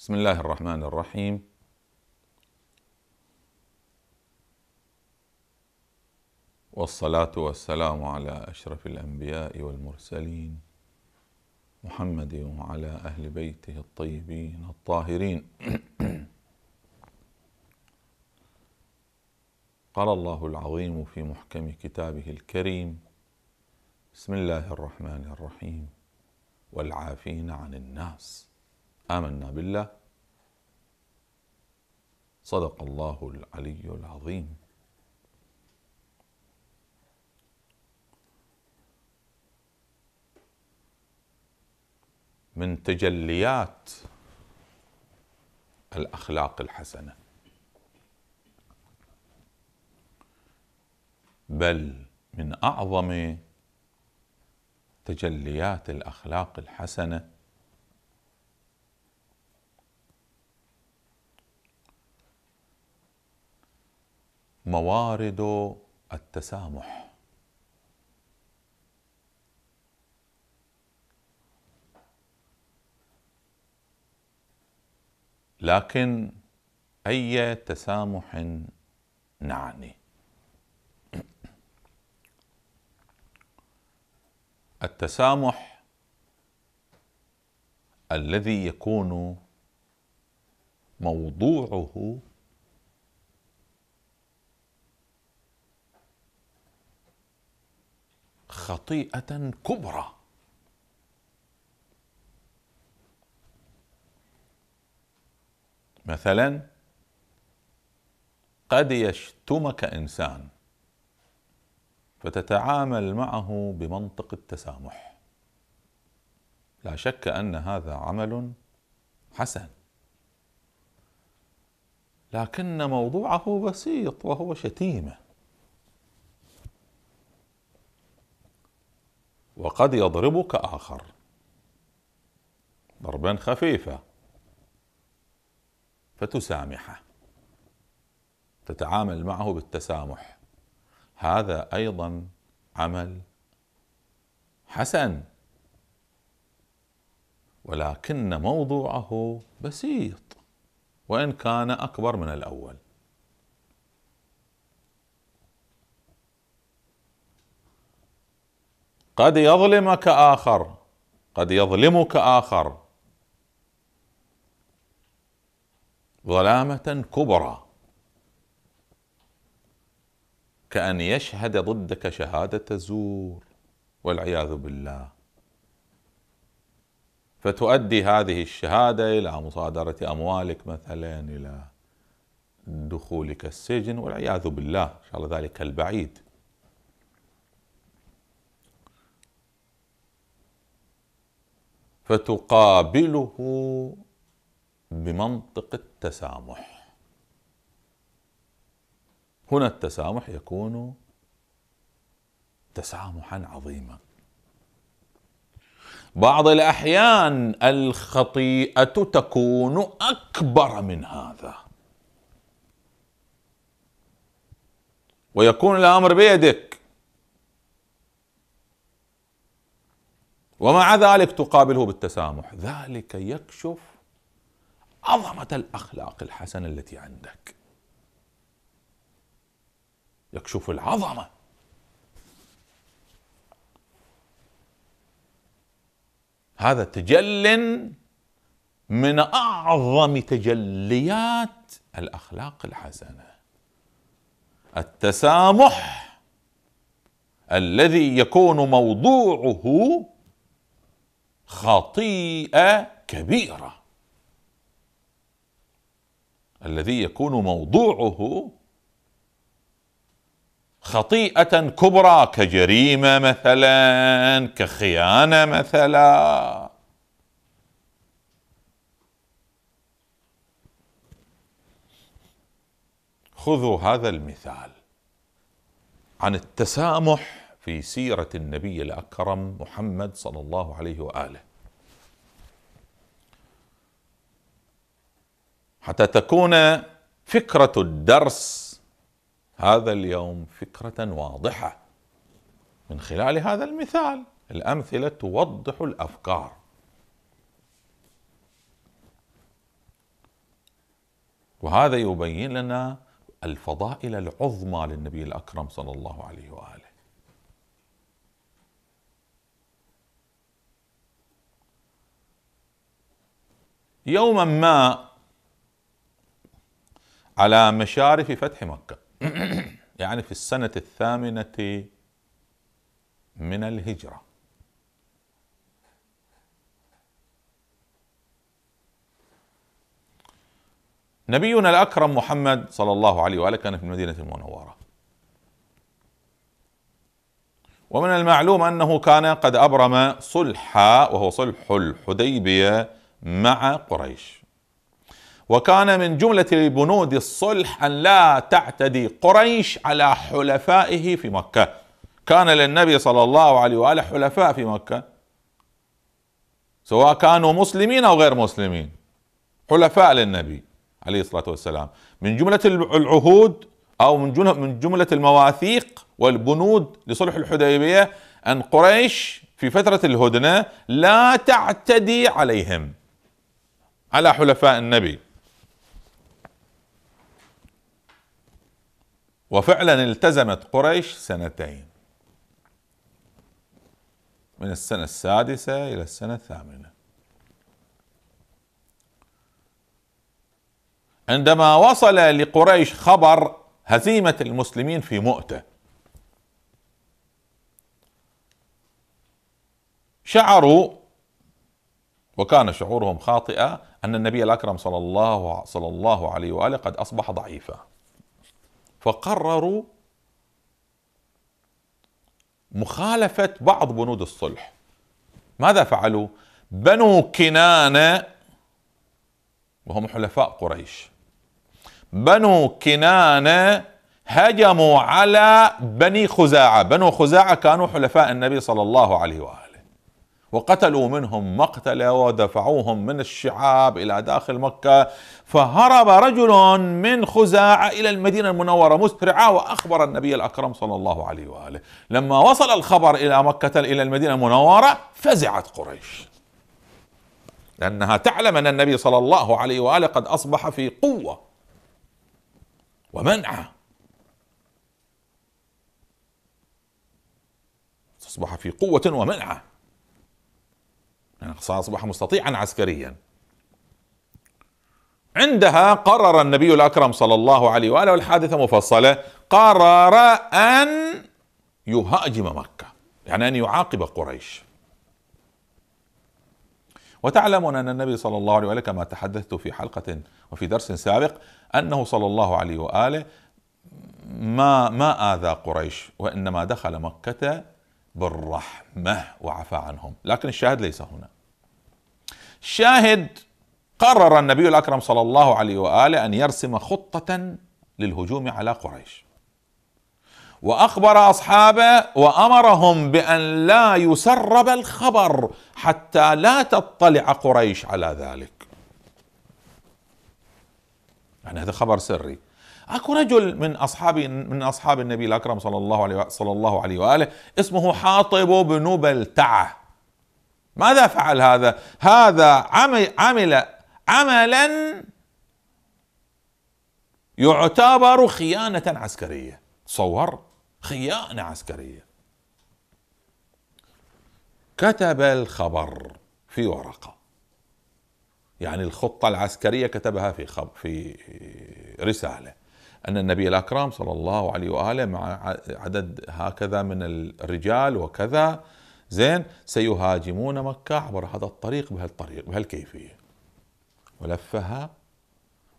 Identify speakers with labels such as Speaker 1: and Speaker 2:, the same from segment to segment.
Speaker 1: بسم الله الرحمن الرحيم والصلاة والسلام على أشرف الأنبياء والمرسلين محمد وعلى أهل بيته الطيبين الطاهرين قال الله العظيم في محكم كتابه الكريم بسم الله الرحمن الرحيم والعافين عن الناس آمنا بالله صدق الله العلي العظيم من تجليات الأخلاق الحسنة بل من أعظم تجليات الأخلاق الحسنة موارد التسامح لكن اي تسامح نعني التسامح الذي يكون موضوعه خطيئه كبرى مثلا قد يشتمك انسان فتتعامل معه بمنطق التسامح لا شك ان هذا عمل حسن لكن موضوعه بسيط وهو شتيمه وقد يضربك آخر ضربا خفيفا فتسامحه تتعامل معه بالتسامح هذا أيضا عمل حسن ولكن موضوعه بسيط وإن كان أكبر من الأول قد يظلمك اخر قد يظلمك اخر ظلامه كبرى كان يشهد ضدك شهاده زور والعياذ بالله فتؤدي هذه الشهاده الى مصادره اموالك مثلا الى دخولك السجن والعياذ بالله ان شاء الله ذلك البعيد فتقابله بمنطق التسامح هنا التسامح يكون تسامحا عظيما بعض الاحيان الخطيئه تكون اكبر من هذا ويكون الامر بيدك ومع ذلك تقابله بالتسامح ذلك يكشف عظمة الأخلاق الحسنة التي عندك يكشف العظمة هذا تجل من أعظم تجليات الأخلاق الحسنة التسامح الذي يكون موضوعه خطيئه كبيره الذي يكون موضوعه خطيئه كبرى كجريمه مثلا كخيانه مثلا خذوا هذا المثال عن التسامح في سيرة النبي الأكرم محمد صلى الله عليه وآله حتى تكون فكرة الدرس هذا اليوم فكرة واضحة من خلال هذا المثال الأمثلة توضح الأفكار وهذا يبين لنا الفضائل العظمى للنبي الأكرم صلى الله عليه وآله يوما ما على مشارف فتح مكة يعني في السنة الثامنة من الهجرة نبينا الأكرم محمد صلى الله عليه وآله كان في المدينة المنورة ومن المعلوم أنه كان قد أبرم صلحا وهو صلح الحديبية مع قريش وكان من جملة بنود الصلح أن لا تعتدي قريش على حلفائه في مكة كان للنبي صلى الله عليه وآله حلفاء في مكة سواء كانوا مسلمين أو غير مسلمين حلفاء للنبي عليه الصلاة والسلام من جملة العهود أو من جملة المواثيق والبنود لصلح الحديبية أن قريش في فترة الهدنة لا تعتدي عليهم على حلفاء النبي وفعلا التزمت قريش سنتين من السنة السادسة إلى السنة الثامنة عندما وصل لقريش خبر هزيمة المسلمين في مؤتة شعروا وكان شعورهم خاطئا أن النبي الأكرم صلى الله صلى الله عليه وآله قد أصبح ضعيفا فقرروا مخالفة بعض بنود الصلح ماذا فعلوا؟ بنو كنانة وهم حلفاء قريش بنو كنانة هجموا على بني خزاعة بنو خزاعة كانوا حلفاء النبي صلى الله عليه وآله وقتلوا منهم مقتله ودفعوهم من الشعاب الى داخل مكه فهرب رجل من خزاعه الى المدينه المنوره مسرعا واخبر النبي الاكرم صلى الله عليه واله لما وصل الخبر الى مكه الى المدينه المنوره فزعت قريش لانها تعلم ان النبي صلى الله عليه واله قد اصبح في قوه ومنعه اصبح في قوه ومنعه صار أصبح مستطيعا عسكريا عندها قرر النبي الأكرم صلى الله عليه وآله والحادثة مفصلة قرر أن يهاجم مكة يعني أن يعاقب قريش وتعلمون أن النبي صلى الله عليه وآله كما تحدثت في حلقة وفي درس سابق أنه صلى الله عليه وآله ما ما آذى قريش وإنما دخل مكة بالرحمة وعفى عنهم لكن الشاهد ليس هنا شاهد قرر النبي الاكرم صلى الله عليه واله ان يرسم خطه للهجوم على قريش واخبر اصحابه وامرهم بان لا يسرب الخبر حتى لا تطلع قريش على ذلك يعني هذا خبر سري اكو رجل من اصحاب من اصحاب النبي الاكرم صلى الله عليه صلى الله عليه واله اسمه حاطب بن بلتعه ماذا فعل هذا هذا عمل عمل عملا يعتبر خيانة عسكرية تصور خيانة عسكرية كتب الخبر في ورقة يعني الخطة العسكرية كتبها في خب في رسالة أن النبي الأكرم صلى الله عليه وآله مع عدد هكذا من الرجال وكذا زين سيهاجمون مكة عبر هذا الطريق بهالطريق بهالكيفية ولفها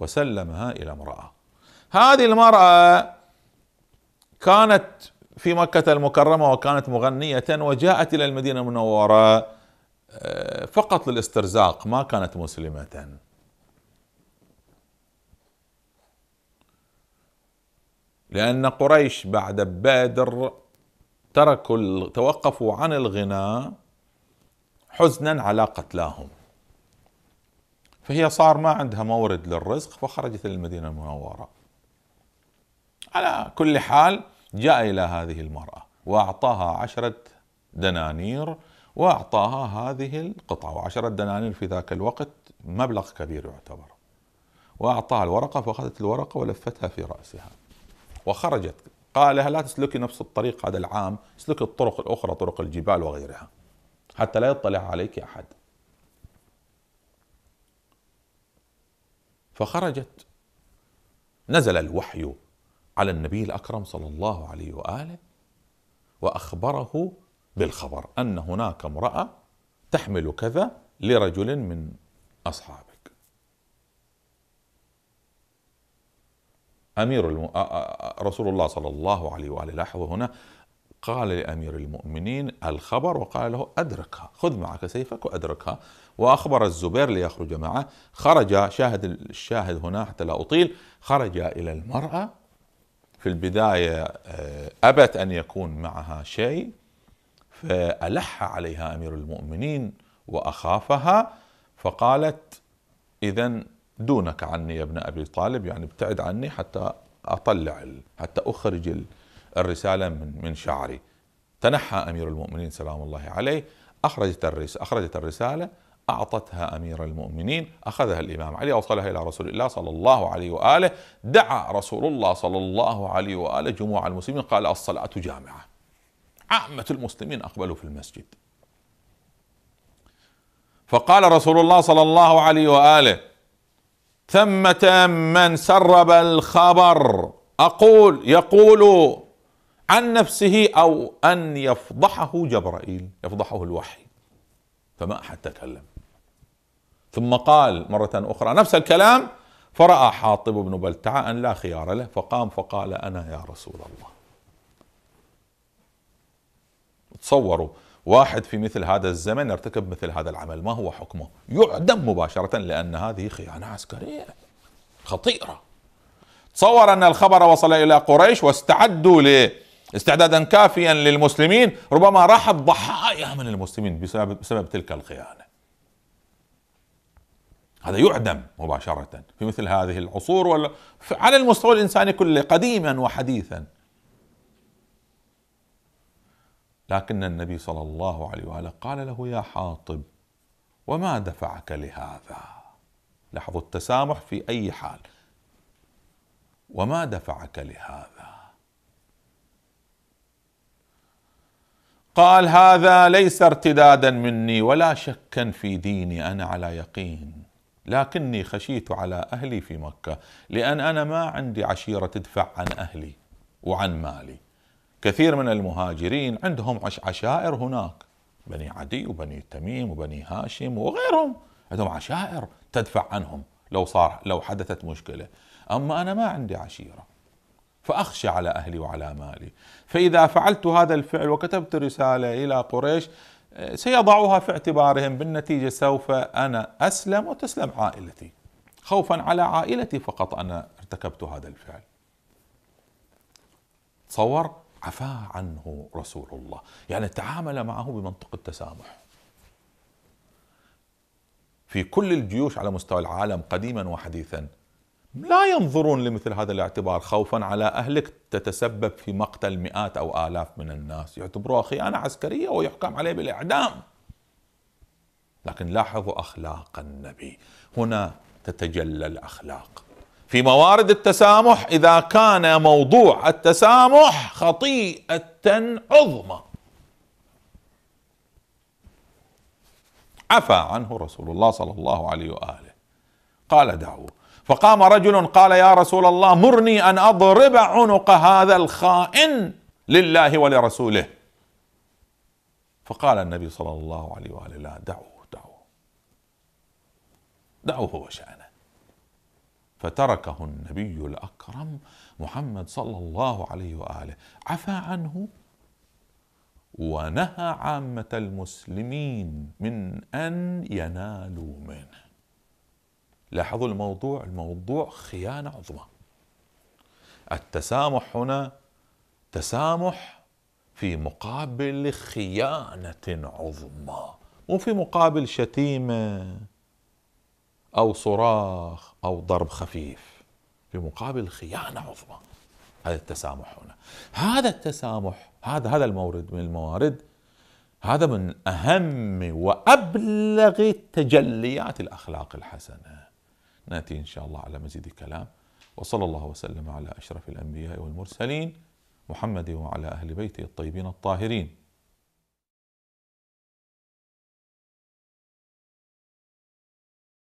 Speaker 1: وسلمها إلى امرأة هذه المرأة كانت في مكة المكرمة وكانت مغنية وجاءت إلى المدينة المنورة آه، فقط للاسترزاق ما كانت مسلمة لأن قريش بعد بدر تركوا توقفوا عن الغناء حزنا على قتلاهم فهي صار ما عندها مورد للرزق فخرجت للمدينة المنورة على كل حال جاء إلى هذه المرأة وأعطاها عشرة دنانير وأعطاها هذه القطعة وعشرة دنانير في ذاك الوقت مبلغ كبير يعتبر وأعطاها الورقة فأخذت الورقة ولفتها في رأسها وخرجت قال لها لا تسلكي نفس الطريق هذا العام اسلكي الطرق الأخرى طرق الجبال وغيرها حتى لا يطلع عليك أحد فخرجت نزل الوحي على النبي الأكرم صلى الله عليه وآله وأخبره بالخبر أن هناك امرأة تحمل كذا لرجل من أصحابه أمير الم... رسول الله صلى الله عليه وآله لاحظوا هنا قال لأمير المؤمنين الخبر وقال له أدركها خذ معك سيفك وأدركها وأخبر الزبير ليخرج معه خرج شاهد الشاهد هنا حتى لا أطيل خرج إلى المرأة في البداية آه، أبت أن يكون معها شيء فألح عليها أمير المؤمنين وأخافها فقالت إذا دونك عني يا ابن أبي طالب يعني ابتعد عني حتى أطلع حتى أخرج الرسالة من, من شعري تنحى أمير المؤمنين سلام الله عليه أخرجت الرسالة, أخرجت الرسالة أعطتها أمير المؤمنين أخذها الإمام علي أوصلها إلى رسول الله صلى الله عليه وآله دعا رسول الله صلى الله عليه وآله جموع المسلمين قال الصلاة جامعة عامة المسلمين أقبلوا في المسجد فقال رسول الله صلى الله عليه وآله ثمة من سرب الخبر أقول يقول عن نفسه أو أن يفضحه جبرائيل يفضحه الوحي فما أحد تكلم ثم قال مرة أخرى نفس الكلام فرأى حاطب بن بلتعة أن لا خيار له فقام فقال أنا يا رسول الله تصوروا واحد في مثل هذا الزمن ارتكب مثل هذا العمل ما هو حكمه يعدم مباشرة لأن هذه خيانة عسكرية خطيرة تصور أن الخبر وصل إلى قريش واستعدوا ل استعدادا كافيا للمسلمين ربما راحت ضحايا من المسلمين بسبب, بسبب تلك الخيانة هذا يعدم مباشرة في مثل هذه العصور ولا على المستوى الإنساني كله قديما وحديثا لكن النبي صلى الله عليه وآله قال له يا حاطب وما دفعك لهذا لاحظوا التسامح في أي حال وما دفعك لهذا قال هذا ليس ارتدادا مني ولا شكا في ديني أنا على يقين لكني خشيت على أهلي في مكة لأن أنا ما عندي عشيرة تدفع عن أهلي وعن مالي كثير من المهاجرين عندهم عشائر هناك بني عدي وبني تميم وبني هاشم وغيرهم عندهم عشائر تدفع عنهم لو صار لو حدثت مشكله اما انا ما عندي عشيره فاخشى على اهلي وعلى مالي فاذا فعلت هذا الفعل وكتبت رساله الى قريش آه، سيضعوها في اعتبارهم بالنتيجه سوف انا اسلم وتسلم عائلتي خوفا على عائلتي فقط انا ارتكبت هذا الفعل تصور عفا عنه رسول الله يعني تعامل معه بمنطق التسامح في كل الجيوش على مستوى العالم قديما وحديثا لا ينظرون لمثل هذا الاعتبار خوفا على اهلك تتسبب في مقتل مئات او الاف من الناس يعتبروها خيانه عسكريه ويحكم عليه بالاعدام لكن لاحظوا اخلاق النبي هنا تتجلى الاخلاق في موارد التسامح اذا كان موضوع التسامح خطيئه عظمى عفى عنه رسول الله صلى الله عليه واله قال دعوه فقام رجل قال يا رسول الله مرني ان اضرب عنق هذا الخائن لله ولرسوله فقال النبي صلى الله عليه واله لا دعوه دعوه دعوه هو شأن فتركه النبي الأكرم محمد صلى الله عليه وآله عفى عنه ونهى عامة المسلمين من أن ينالوا منه لاحظوا الموضوع الموضوع خيانة عظمى التسامح هنا تسامح في مقابل خيانة عظمى مو في مقابل شتيمة أو صراخ أو ضرب خفيف في مقابل خيانة عظمى هذا التسامح هنا هذا التسامح هذا هذا المورد من الموارد هذا من أهم وأبلغ تجليات الأخلاق الحسنة نأتي إن شاء الله على مزيد الكلام وصلى الله وسلم على أشرف الأنبياء والمرسلين محمد وعلى أهل بيته الطيبين الطاهرين